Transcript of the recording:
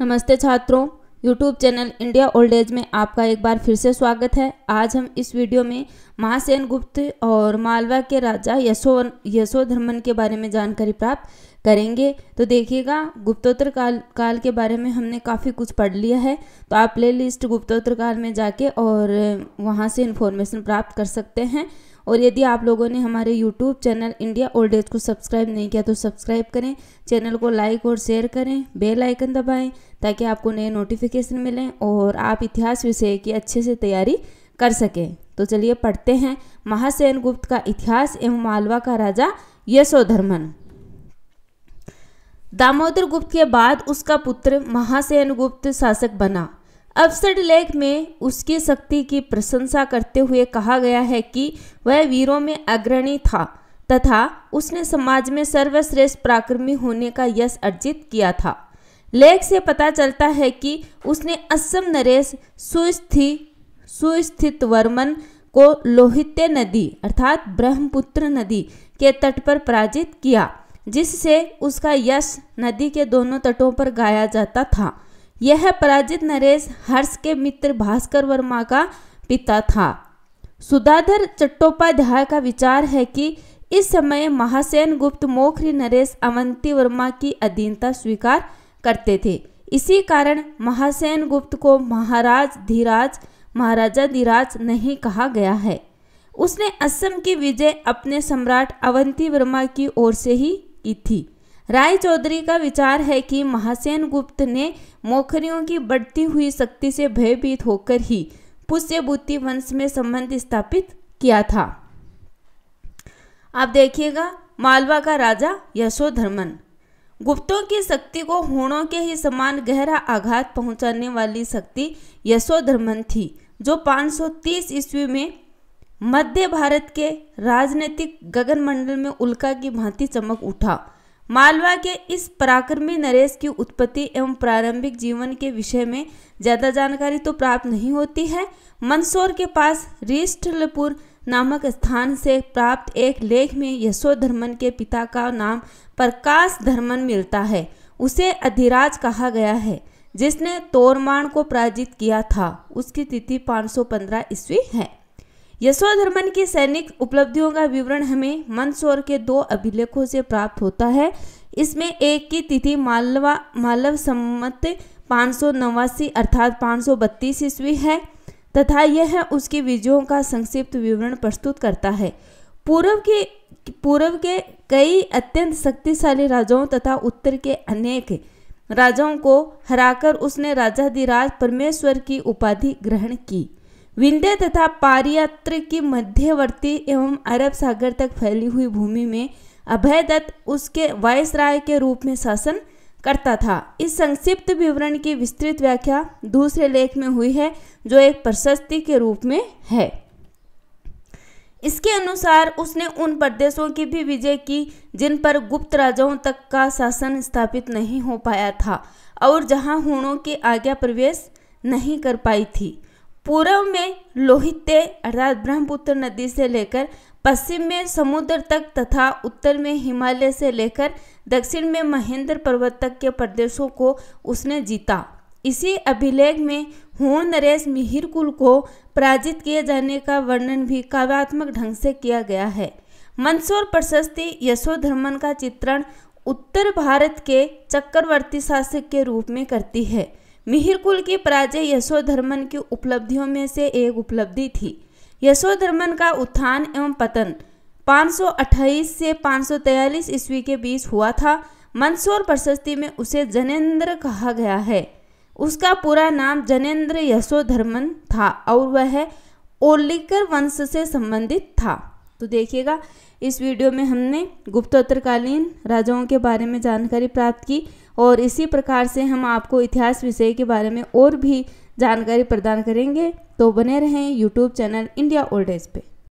नमस्ते छात्रों YouTube channel India old age में आपका एक बार फिर से स्वागत है आज हम इस वीडियो में महासेन गुप्त और मालवा के राजा यशो यशोधर्मन के बारे में जानकारी प्राप्त करेंगे तो देखिएगा गुप्तोत्तर काल काल के बारे में हमने काफ़ी कुछ पढ़ लिया है तो आप प्ले लिस्ट गुप्तोत्तर काल में जाके और वहाँ से इन्फॉर्मेशन प्राप्त कर सकते हैं और यदि आप लोगों ने हमारे YouTube channel India old age को सब्सक्राइब नहीं किया तो सब्सक्राइब करें चैनल को लाइक और शेयर करें बेल आइकन दबाएं ताकि आपको नए नोटिफिकेशन मिलें और आप इतिहास विषय की अच्छे से तैयारी कर सकें तो चलिए पढ़ते हैं महासेन गुप्त का इतिहास एवं मालवा का राजा यशोधर्मन दामोदर गुप्त के बाद उसका पुत्र महासेन गुप्त शासक बना अवसर लेख में उसकी शक्ति की प्रशंसा करते हुए कहा गया है कि वह वीरों में अग्रणी था तथा उसने समाज में सर्वश्रेष्ठ पराक्रमी होने का यश अर्जित किया था लेख से पता चलता है कि उसने असम नरेश सुस्थित सुस्थित वर्मन को लोहित्य नदी अर्थात ब्रह्मपुत्र नदी के तट पर पराजित किया जिससे उसका यश नदी के दोनों तटों पर गाया जाता था यह पराजित नरेश हर्ष के मित्र भास्कर वर्मा का पिता था सुधाधर चट्टोपाध्याय का विचार है कि इस समय महासेन गुप्त मोखरी नरेश अवंती वर्मा की अधीनता स्वीकार करते थे इसी कारण महासेन गुप्त को महाराज धीराज महाराजा धीराज नहीं कहा गया है उसने असम की विजय अपने सम्राट अवंती वर्मा की ओर से ही की थी राय चौधरी का विचार है कि महासेन गुप्त ने मोखरियों की बढ़ती हुई शक्ति से भयभीत होकर ही पुष्यभूति वंश में संबंध स्थापित किया था आप देखिएगा मालवा का राजा यशोधर्मन गुप्तों की शक्ति को होणों के ही समान गहरा आघात पहुंचाने वाली शक्ति यशोधर्मन थी जो 530 ईस्वी में मध्य भारत के राजनीतिक गगनमंडल में उल्का की भांति चमक उठा मालवा के इस पराक्रमी नरेश की उत्पत्ति एवं प्रारंभिक जीवन के विषय में ज़्यादा जानकारी तो प्राप्त नहीं होती है मंदसौर के पास रिस्टलपुर नामक स्थान से प्राप्त एक लेख में यशोधर्मन के पिता का नाम प्रकाश धर्मन मिलता है उसे अधिराज कहा गया है जिसने तोरमाण को पराजित किया था उसकी तिथि 515 ईस्वी है यशोधर्मन की सैनिक उपलब्धियों का विवरण हमें मंदसौर के दो अभिलेखों से प्राप्त होता है इसमें एक की तिथि मालवा मालव सम्मत पाँच अर्थात पाँच ईस्वी है तथा यह उसकी विजयों का संक्षिप्त विवरण प्रस्तुत करता है पूर्व के पूर्व के कई अत्यंत शक्तिशाली राजाओं तथा उत्तर के अनेक राजाओं को हराकर उसने राजाधिराज परमेश्वर की उपाधि ग्रहण की विंध्य तथा पारियात्र की मध्यवर्ती एवं अरब सागर तक फैली हुई भूमि में अभयदत्त उसके राय के रूप में शासन करता था इस संक्षिप्त विवरण की विस्तृत व्याख्या दूसरे लेख में हुई है जो एक प्रशस्ति के रूप में है इसके अनुसार उसने उन प्रदेशों की भी विजय की जिन पर गुप्त राजाओं तक का शासन स्थापित नहीं हो पाया था और जहां हुणों की आज्ञा प्रवेश नहीं कर पाई थी पूर्व में लोहित्य अर्थात ब्रह्मपुत्र नदी से लेकर पश्चिम में समुद्र तक तथा उत्तर में हिमालय से लेकर दक्षिण में महेंद्र पर्वत तक के प्रदेशों को उसने जीता इसी अभिलेख में हूण नरेश मिहिर कुल को पराजित किए जाने का वर्णन भी काव्यात्मक ढंग से किया गया है मंदसौर प्रशस्ति यशोधर्मन का चित्रण उत्तर भारत के चक्रवर्ती शासक के रूप में करती है मिहिर कुल की पराजय यशोधर्मन की उपलब्धियों में से एक उपलब्धि थी यशोधर्मन का उत्थान एवं पतन 528 से 543 ईस्वी के बीच हुआ था मंदसौर प्रशस्ति में उसे जनेन्द्र कहा गया है उसका पूरा नाम जनेन्द्र यशोधर्मन था और वह ओलिकर वंश से संबंधित था तो देखिएगा इस वीडियो में हमने गुप्तोत्तरकालीन राजाओं के बारे में जानकारी प्राप्त की और इसी प्रकार से हम आपको इतिहास विषय के बारे में और भी जानकारी प्रदान करेंगे तो बने रहें YouTube channel India old age पे